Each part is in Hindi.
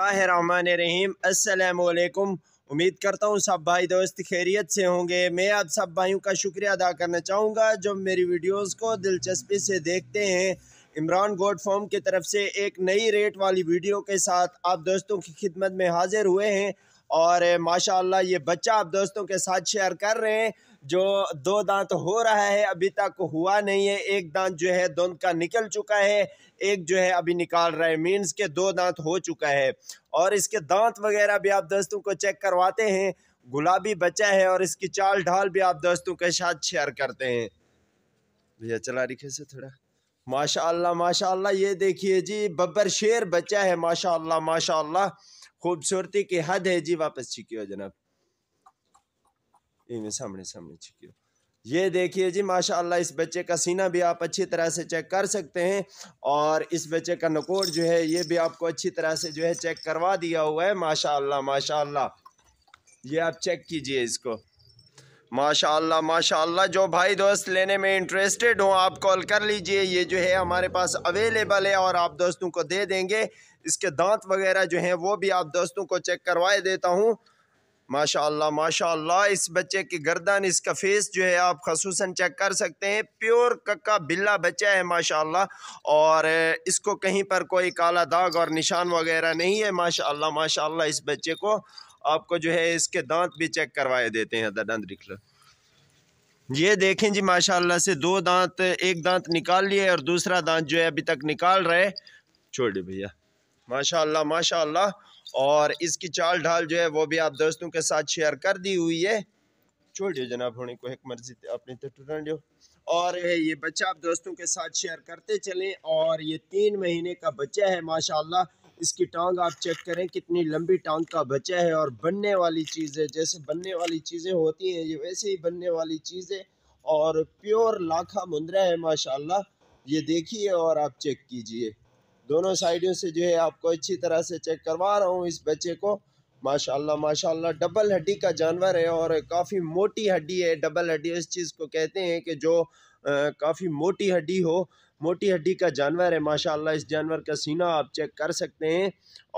रहीम असलकुम उम्मीद करता हूँ सब भाई दोस्त खैरियत से होंगे मैं आप सब भाइयों का शुक्रिया अदा करना चाहूँगा जो मेरी वीडियोस को दिलचस्पी से देखते हैं इमरान गोड फॉर्म की तरफ से एक नई रेट वाली वीडियो के साथ आप दोस्तों की खिदमत में हाजिर हुए हैं और माशाल्लाह ये बच्चा आप दोस्तों के साथ शेयर कर रहे हैं जो दो दांत हो रहा है अभी तक हुआ नहीं है एक दांत जो है दोनों का निकल चुका है एक जो है अभी निकाल रहा है मीन्स के दो दांत हो चुका है और इसके दांत वगैरह भी आप दोस्तों को चेक करवाते हैं गुलाबी बच्चा है और इसकी चाल ढाल भी आप दोस्तों के साथ शेयर करते हैं भैया चला रिखे से थोड़ा माशाल्लाह माशाल्लाह ये देखिए जी बब्बर शेर बच्चा है माशाल्लाह माशाल्लाह खूबसूरती की हद है जी वापस छिकियो जनाब इनमें सामने सामने छिकियो ये देखिए जी माशाल्लाह इस बच्चे का सीना भी आप अच्छी तरह से चेक कर सकते हैं और इस बच्चे का नकोड़ जो है ये भी आपको अच्छी तरह से जो है चेक करवा दिया हुआ है माशाल्लाह माशाल्लाह ये आप चेक कीजिए इसको माशाल्लाह माशाल्लाह जो भाई दोस्त लेने में इंटरेस्टेड हो आप कॉल कर लीजिए ये जो है हमारे पास अवेलेबल है और आप दोस्तों को दे देंगे इसके दांत वगैरह जो हैं वो भी आप दोस्तों को चेक करवाए देता हूँ माशाल्लाह माशाल्लाह इस बच्चे की गर्दन इसका फेस जो है आप खसूस चेक कर सकते हैं प्योर कक्का बिल्ला बच्चा है माशाल्लाह और इसको कहीं पर कोई काला दाग और निशान वगैरह नहीं है माशाल्लाह माशाल्लाह इस बच्चे को आपको जो है इसके दांत भी चेक करवाए देते हैं दंद निकल ये देखें जी माशाल्लाह से दो दांत एक दांत निकाल लिए और दूसरा दांत जो है अभी तक निकाल रहे छोड़े भैया माशाल्लाह माशाल्लाह और इसकी चाल ढाल जो है वो भी आप दोस्तों के साथ शेयर कर दी हुई है छोड़िए जनाब होने को एक मर्जी अपने तो और ये बच्चा आप दोस्तों के साथ शेयर करते चलें और ये तीन महीने का बच्चा है माशाल्लाह इसकी टांग आप चेक करें कितनी लंबी टांग का बचा है और बनने वाली चीज़ें जैसे बनने वाली चीज़ें होती हैं ये वैसे ही बनने वाली चीज़ें और प्योर लाखा मुंद्रा है माशाल्लाह ये देखिए और आप चेक कीजिए दोनों साइडों से जो है आपको अच्छी तरह से चेक करवा रहा हूँ इस बच्चे को माशाल्लाह माशाल्लाह डबल हड्डी का जानवर है और काफ़ी मोटी हड्डी है डबल हड्डी इस चीज़ को कहते हैं कि जो काफ़ी मोटी हड्डी हो मोटी हड्डी का जानवर है माशाल्लाह इस जानवर का सीना आप चेक कर सकते हैं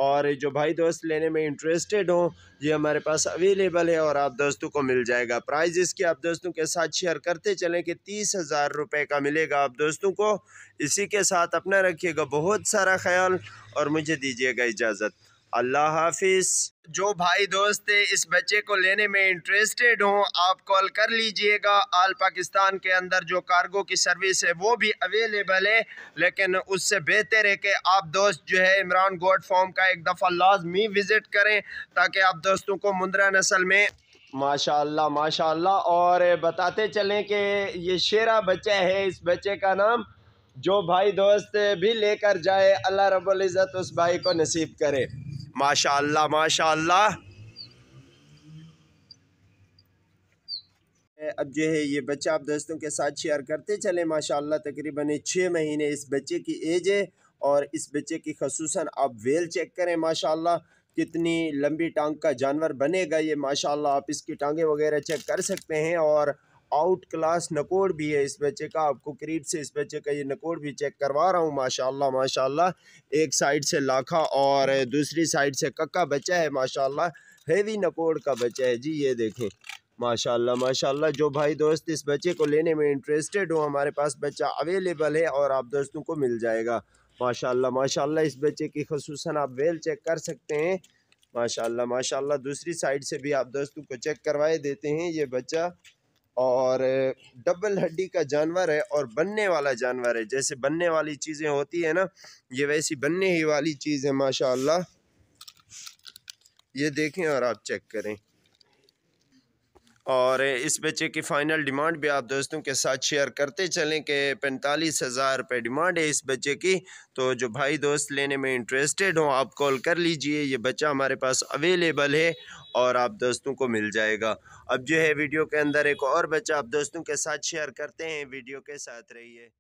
और जो भाई दोस्त लेने में इंटरेस्टेड हों ये हमारे पास अवेलेबल है और आप दोस्तों को मिल जाएगा प्राइस इसके आप दोस्तों के साथ शेयर करते चलें कि तीस हज़ार रुपये का मिलेगा आप दोस्तों को इसी के साथ अपना रखिएगा बहुत सारा ख्याल और मुझे दीजिएगा इजाज़त अल्लाह हाफिज़ जो भाई दोस्त इस बच्चे को लेने में इंटरेस्टेड हों आप कॉल कर लीजिएगा आल पाकिस्तान के अंदर जो कार्गो की सर्विस है वो भी अवेलेबल है लेकिन उससे बेहतर है कि आप दोस्त जो है इमरान गोड फॉर्म का एक दफ़ा लाजमी विज़िट करें ताकि आप दोस्तों को मुंद्रा नस्ल में माशाल्लाह माशाल्लाह और बताते चलें कि ये शेरा बच्चा है इस बच्चे का नाम जो भाई दोस्त भी लेकर जाए अल्लाह रबुल्ज़त उस भाई को नसीब करे माशाल्लाह माशाल्लाह अब जो है ये बच्चा आप दोस्तों के साथ शेयर करते चले माशाल्लाह तकरीबन छः महीने इस बच्चे की एज है और इस बच्चे की खसूस आप वेल चेक करें माशाल्लाह कितनी लंबी टांग का जानवर बनेगा ये माशाल्लाह आप इसकी टांगे वगैरह चेक कर सकते हैं और आउट क्लास नकोड़ भी है इस बच्चे का आपको करीब से इस बच्चे का ये नकोड़ भी चेक करवा रहा हूँ माशाल्लाह माशाल्लाह एक साइड से लाखा और दूसरी साइड से कक्का बच्चा है माशाल्लाह हेवी नकोड़ का बच्चा है जी ये देखें माशाल्लाह माशाल्लाह जो भाई दोस्त इस बच्चे को लेने में इंटरेस्टेड हो हमारे पास बच्चा अवेलेबल है और आप दोस्तों को मिल जाएगा माशाल्लाह माशाल्लाह इस बच्चे की खसूस आप वेल चेक कर सकते हैं माशाल्लाह माशाल्लाह दूसरी साइड से भी आप दोस्तों को चेक करवाए देते हैं ये बच्चा और डबल हड्डी का जानवर है और बनने वाला जानवर है जैसे बनने वाली चीज़ें होती है ना ये वैसी बनने ही वाली चीज़ है माशाल्लाह ये देखें और आप चेक करें और इस बच्चे की फ़ाइनल डिमांड भी आप दोस्तों के साथ शेयर करते चलें कि पैंतालीस हज़ार रुपये डिमांड है इस बच्चे की तो जो भाई दोस्त लेने में इंटरेस्टेड हों आप कॉल कर लीजिए ये बच्चा हमारे पास अवेलेबल है और आप दोस्तों को मिल जाएगा अब जो है वीडियो के अंदर एक और बच्चा आप दोस्तों के साथ शेयर करते हैं वीडियो के साथ रहिए